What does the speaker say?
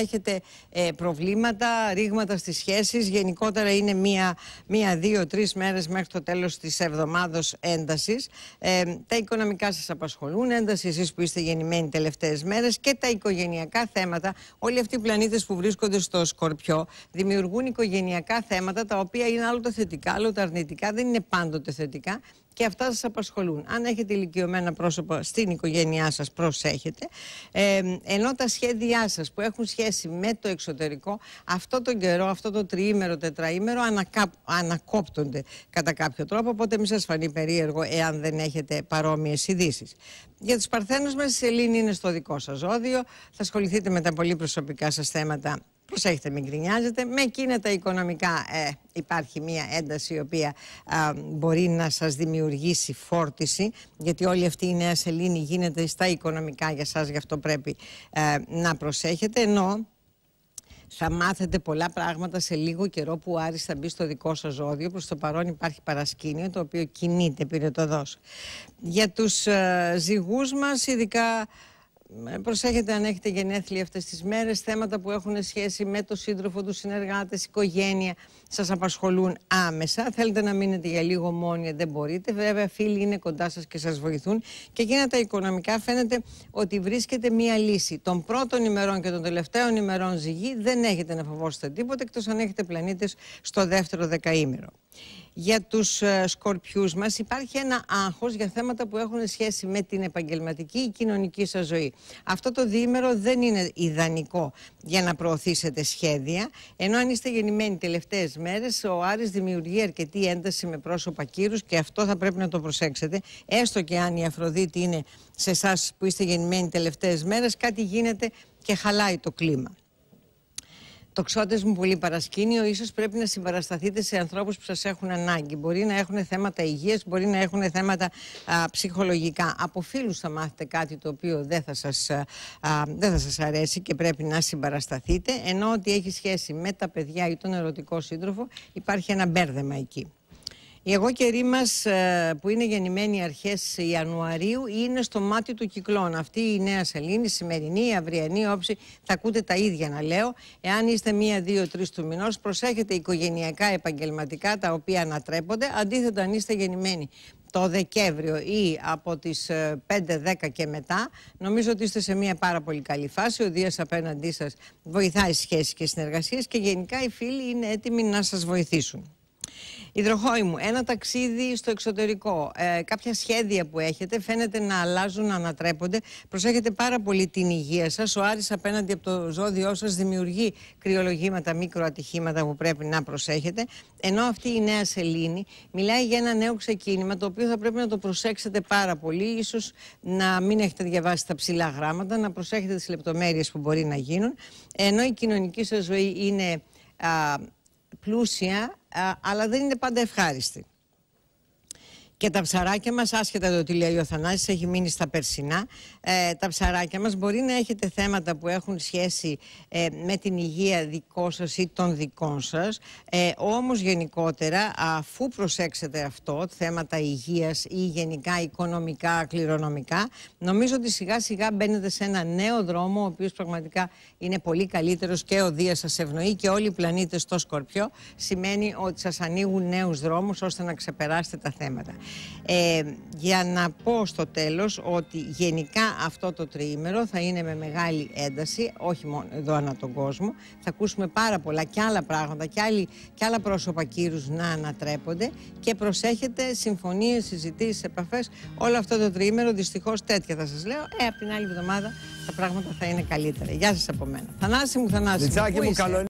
έχετε ε, προβλήματα, ρήγματα στις σχέσεις. Γενικότερα είναι μία, μία δύο, τρεις μέρες μέχρι το τέλος της εβδομάδος έντασης. Ε, τα οικονομικά σας απασχολούν, ένταση εσείς που είστε γεννημένοι τελευταίες μέρες και τα οικογενειακά θέματα. Όλοι αυτοί οι πλανήτες που βρίσκονται στο Σκορπιό δημιουργούν οικογενειακά θέματα τα οποία είναι άλλο τα θετικά, άλλο τα αρνητικά, δεν είναι πάντοτε θετικά και αυτά σας απασχολούν. Αν έχετε ηλικιωμένα πρόσωπα στην οικογένειά σας, προσέχετε. Ε, ενώ τα σχέδιά σας που έχουν σχέση με το εξωτερικό, αυτό τον καιρό, αυτό το τριήμερο, τετραήμερο, ανακάπ ανακόπτονται κατά κάποιο τρόπο, οπότε μην σας φανεί περίεργο εάν δεν έχετε παρόμοιες ειδήσεις. Για τους παρθένους μας η Σελήνη είναι στο δικό σας ζώδιο. Θα ασχοληθείτε με τα πολύ προσωπικά σας θέματα προσέχετε μην γκρινιάζετε. Με εκείνα τα οικονομικά ε, υπάρχει μια ένταση η οποία μπορεί να σας δημιουργήσει φόρτιση γιατί όλη αυτή η νέα σελήνη γίνεται στα οικονομικά για σας γι' αυτό πρέπει ε, να προσέχετε ενώ θα μάθετε πολλά πράγματα σε λίγο καιρό που ο Άρης θα μπει στο δικό σας ζώδιο. Προς το παρόν υπάρχει παρασκήνιο το οποίο κινείται πυρετοδός. Για τους ε, ζυγούς μας, ειδικά ε, προσέχετε αν έχετε γενέθλια αυτές τις μέρες, θέματα που έχουν σχέση με το σύντροφο, τους συνεργάτες, οικογένεια, σας απασχολούν άμεσα. Θέλετε να μείνετε για λίγο μόνοι, ε, δεν μπορείτε. Βέβαια, φίλοι είναι κοντά σας και σας βοηθούν. Και εκείνα τα οικονομικά φαίνεται ότι βρίσκεται μία λύση. Των πρώτων ημερών και των τελευταίων ημερών ζυγή δεν έχετε να φοβόσετε τίποτα, εκτός αν έχετε πλανήτες στο δεύτερο δεκαήμερο για τους ε, σκορπιούς μας υπάρχει ένα άγχος για θέματα που έχουν σχέση με την επαγγελματική ή κοινωνική σας ζωή. Αυτό το διήμερο δεν είναι ιδανικό για να προωθήσετε σχέδια, ενώ αν είστε γεννημένοι τελευταίες μέρες, ο Άρης δημιουργεί αρκετή ένταση με πρόσωπα κύρους και αυτό θα πρέπει να το προσέξετε, έστω και αν η Αφροδίτη είναι σε εσάς που είστε γεννημένοι τελευταίες μέρες, κάτι γίνεται και χαλάει το κλίμα τοξότες μου πολύ παρασκήνιο, ίσως πρέπει να συμπαρασταθείτε σε ανθρώπους που σας έχουν ανάγκη. Μπορεί να έχουν θέματα υγείας, μπορεί να έχουν θέματα ψυχολογικά. Από φίλους θα μάθετε κάτι το οποίο δεν θα σας δεν θα σας αρέσει και πρέπει να συμπαρασταθείτε. Ενώ ότι έχει σχέση με τα παιδιά ή τον ερωτικό σύντροφο, υπάρχει ένα μπέρδεμα εκεί. Η εγώ καιρή μας ε, που είναι γεννημένη αρχές Ιανουαρίου είναι στο μάτι του κυκλών. Αυτή η νέα σελήνη, η σημερινή, η αυριανή όψη, θα ακούτε τα ίδια να λέω. Εάν είστε μία, δύο, τρεις του μηνός, προσέχετε οικογενειακά, επαγγελματικά τα οποία ανατρέπονται. Αντίθετα, αν είστε γεννημένοι το Δεκέμβριο ή από τις 5-10 ε, και μετά, νομίζω ότι είστε σε μια πάρα πολύ καλή φάση. Ο Δίας απέναντί σας βοηθάει σχέσεις και συνεργασίες και γενικά οι φίλοι είναι έτοιμοι να σας βοηθήσουν. Υδροχόη μου, ένα ταξίδι στο εξωτερικό. Ε, κάποια σχέδια που έχετε φαίνεται να αλλάζουν, να ανατρέπονται. Προσέχετε πάρα πολύ την υγεία σας. Ο Άρης απέναντι από το ζώδιό σας δημιουργεί κρυολογήματα, μικροατυχήματα που πρέπει να προσέχετε. Ενώ αυτή η νέα σελήνη μιλάει για ένα νέο ξεκίνημα το οποίο θα πρέπει να το προσέξετε πάρα πολύ. σω να μην έχετε διαβάσει τα ψηλά γράμματα, να προσέχετε τις λεπτομέρειες που μπορεί να γίνουν. Ενώ η κοινωνική σας ζωή είναι πλούσια, αλλά δεν είναι πάντα ευχάριστη. Και τα ψαράκια μας, άσχετα το τι λέει ο Θανάσης, έχει μείνει στα περσινά. Ε, τα ψαράκια μας μπορεί να έχετε θέματα που έχουν σχέση ε, με την υγεία δικό σας ή των δικών σας. Ε, όμως γενικότερα, αφού προσέξετε αυτό, θέματα υγείας ή γενικά οικονομικά, κληρονομικά, νομίζω ότι σιγά σιγά μπαίνετε σε ένα νέο δρόμο, ο οποίος πραγματικά είναι πολύ καλύτερος και ο Δίας σας ευνοεί και όλοι οι πλανήτες στο Σκορπιό. Σημαίνει ότι σας ανοίγουν νέους δρόμους ώστε να ξεπεράσετε τα θέματα. Ε, για να πω στο τέλος ότι γενικά αυτό το τριήμερο θα είναι με μεγάλη ένταση, όχι μόνο εδώ ανά τον κόσμο. Θα ακούσουμε πάρα πολλά και άλλα πράγματα και, άλλη και άλλα πρόσωπα κύρους να ανατρέπονται και προσέχετε συμφωνίες, συζητήσεις, επαφές. Όλο αυτό το τριήμερο δυστυχώς τέτοια θα σας λέω. Ε, από την άλλη εβδομάδα τα πράγματα θα είναι καλύτερα. Γεια σας από μένα. Θανάση μου, Θανάση μου.